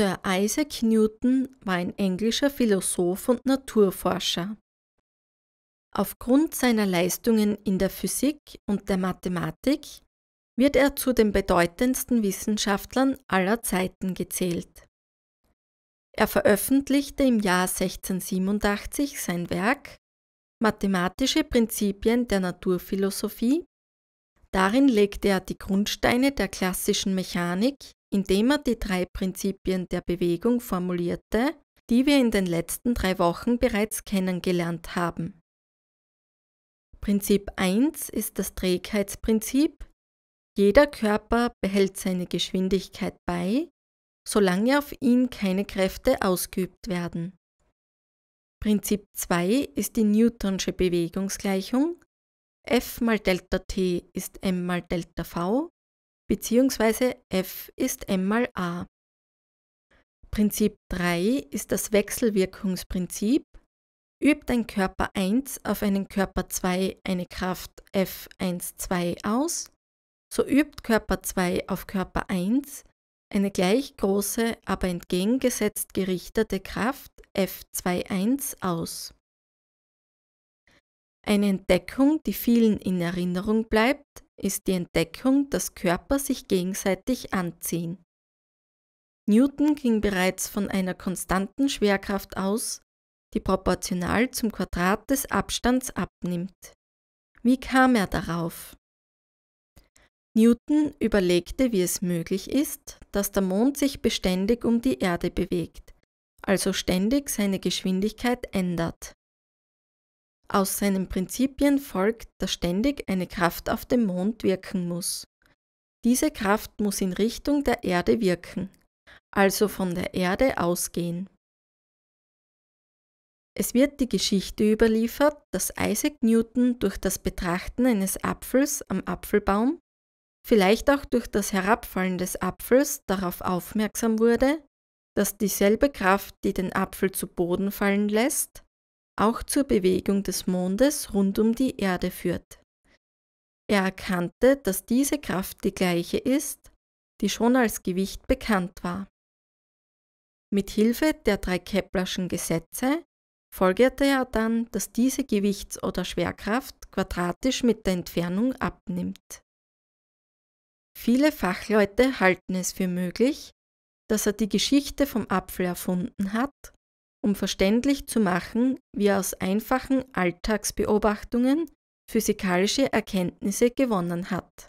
Sir Isaac Newton war ein englischer Philosoph und Naturforscher. Aufgrund seiner Leistungen in der Physik und der Mathematik wird er zu den bedeutendsten Wissenschaftlern aller Zeiten gezählt. Er veröffentlichte im Jahr 1687 sein Werk Mathematische Prinzipien der Naturphilosophie. Darin legte er die Grundsteine der klassischen Mechanik indem er die drei Prinzipien der Bewegung formulierte, die wir in den letzten drei Wochen bereits kennengelernt haben. Prinzip 1 ist das Trägheitsprinzip. Jeder Körper behält seine Geschwindigkeit bei, solange auf ihn keine Kräfte ausgeübt werden. Prinzip 2 ist die Newtonsche Bewegungsgleichung. F mal Delta T ist M mal Delta V beziehungsweise F ist M mal A. Prinzip 3 ist das Wechselwirkungsprinzip. Übt ein Körper 1 auf einen Körper 2 eine Kraft F12 aus, so übt Körper 2 auf Körper 1 eine gleich große, aber entgegengesetzt gerichtete Kraft F21 aus. Eine Entdeckung, die vielen in Erinnerung bleibt, ist die Entdeckung, dass Körper sich gegenseitig anziehen. Newton ging bereits von einer konstanten Schwerkraft aus, die proportional zum Quadrat des Abstands abnimmt. Wie kam er darauf? Newton überlegte, wie es möglich ist, dass der Mond sich beständig um die Erde bewegt, also ständig seine Geschwindigkeit ändert. Aus seinen Prinzipien folgt, dass ständig eine Kraft auf dem Mond wirken muss. Diese Kraft muss in Richtung der Erde wirken, also von der Erde ausgehen. Es wird die Geschichte überliefert, dass Isaac Newton durch das Betrachten eines Apfels am Apfelbaum, vielleicht auch durch das Herabfallen des Apfels darauf aufmerksam wurde, dass dieselbe Kraft, die den Apfel zu Boden fallen lässt, auch zur Bewegung des Mondes rund um die Erde führt. Er erkannte, dass diese Kraft die gleiche ist, die schon als Gewicht bekannt war. Mit Hilfe der drei Keplerschen Gesetze folgerte er dann, dass diese Gewichts- oder Schwerkraft quadratisch mit der Entfernung abnimmt. Viele Fachleute halten es für möglich, dass er die Geschichte vom Apfel erfunden hat um verständlich zu machen, wie er aus einfachen Alltagsbeobachtungen physikalische Erkenntnisse gewonnen hat.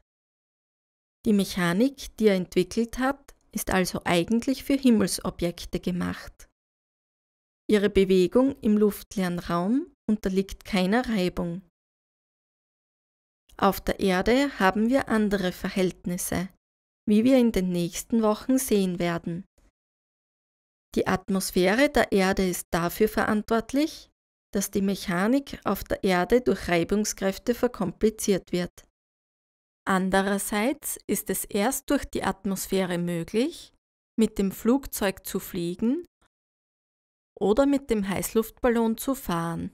Die Mechanik, die er entwickelt hat, ist also eigentlich für Himmelsobjekte gemacht. Ihre Bewegung im luftleeren Raum unterliegt keiner Reibung. Auf der Erde haben wir andere Verhältnisse, wie wir in den nächsten Wochen sehen werden. Die Atmosphäre der Erde ist dafür verantwortlich, dass die Mechanik auf der Erde durch Reibungskräfte verkompliziert wird. Andererseits ist es erst durch die Atmosphäre möglich, mit dem Flugzeug zu fliegen oder mit dem Heißluftballon zu fahren.